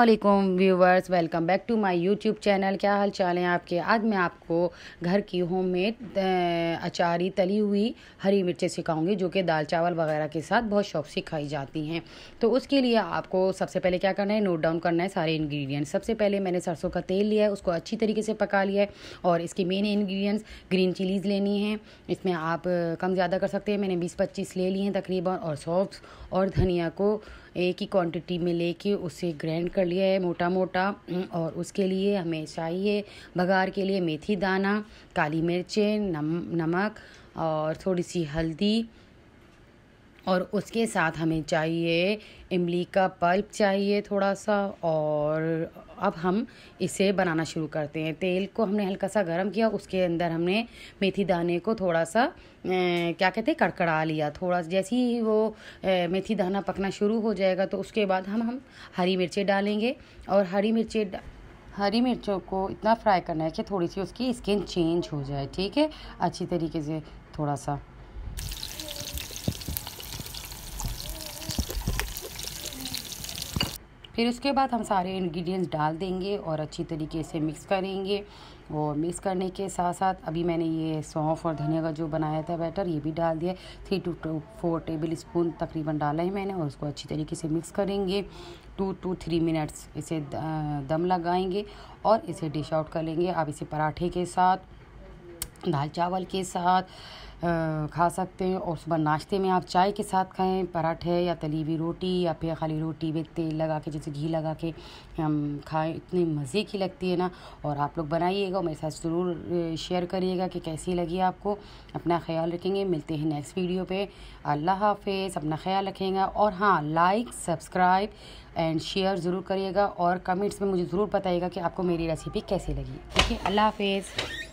अल्लाम viewers welcome back to my YouTube channel क्या हाल चाल हैं आपके आज मैं आपको घर की होम मेड अचारी तली हुई हरी मिर्चें सिखाऊंगी जो कि दाल चावल वगैरह के साथ बहुत शौक से खाई जाती हैं तो उसके लिए आपको सबसे पहले क्या करना है नोट डाउन करना है सारे इंग्रेडिएंट्स सबसे पहले मैंने सरसों का तेल लिया है उसको अच्छी तरीके से पका लिया है और इसके मेन इन्ग्रीडियंट्स ग्रीन चिलीज़ लेनी है इसमें आप कम ज़्यादा कर सकते हैं मैंने बीस पच्चीस ले ली हैं तकरीबन और सौफ्स और धनिया को एक ही क्वान्टिटी में ले उसे ग्रैंड कर कर लिया है मोटा मोटा हम्म, और उसके लिए हमें चाहिए बघार के लिए मेथी दाना काली मिर्चें नम नमक और थोड़ी सी हल्दी और उसके साथ हमें चाहिए इमली का पल्प चाहिए थोड़ा सा और अब हम इसे बनाना शुरू करते हैं तेल को हमने हल्का सा गर्म किया उसके अंदर हमने मेथी दाने को थोड़ा सा ए, क्या कहते हैं कड़कड़ा लिया थोड़ा जैसे ही वो ए, मेथी दाना पकना शुरू हो जाएगा तो उसके बाद हम हम हरी मिर्चें डालेंगे और हरी मिर्चें हरी मिर्चों को इतना फ्राई करना है कि थोड़ी सी उसकी स्किन चेंज हो जाए ठीक है अच्छी तरीके से थोड़ा सा फिर उसके बाद हम सारे इंग्रेडिएंट्स डाल देंगे और अच्छी तरीके से मिक्स करेंगे और मिक्स करने के साथ साथ अभी मैंने ये सौंफ और धनिया का जो बनाया था बैटर ये भी डाल दिया three two four tablespoon तकरीबन डाला है मैंने और उसको अच्छी तरीके से मिक्स करेंगे टू टू थ्री मिनट्स इसे दम लगाएंगे और इसे डिश आउट कर लेंगे आप इसे पराठे के साथ दाल चावल के साथ खा सकते हैं और सुबह नाश्ते में आप चाय के साथ खाएं पराठे या तली हुई रोटी या फिर खाली रोटी में तेल लगा के जैसे घी लगा के हम खाएं इतनी मज़े की लगती है ना और आप लोग बनाइएगा और मेरे साथ ज़रूर शेयर करिएगा कि कैसी लगी आपको अपना ख्याल रखेंगे मिलते हैं नेक्स्ट वीडियो पे अल्लाह हाफिज़ अपना ख्याल रखेंगे और हाँ लाइक सब्सक्राइब एंड शेयर ज़रूर करिएगा और कमेंट्स में मुझे ज़रूर बताइएगा कि आपको मेरी रेसिपी कैसी लगी ठीक है अल्लाह हाफिज़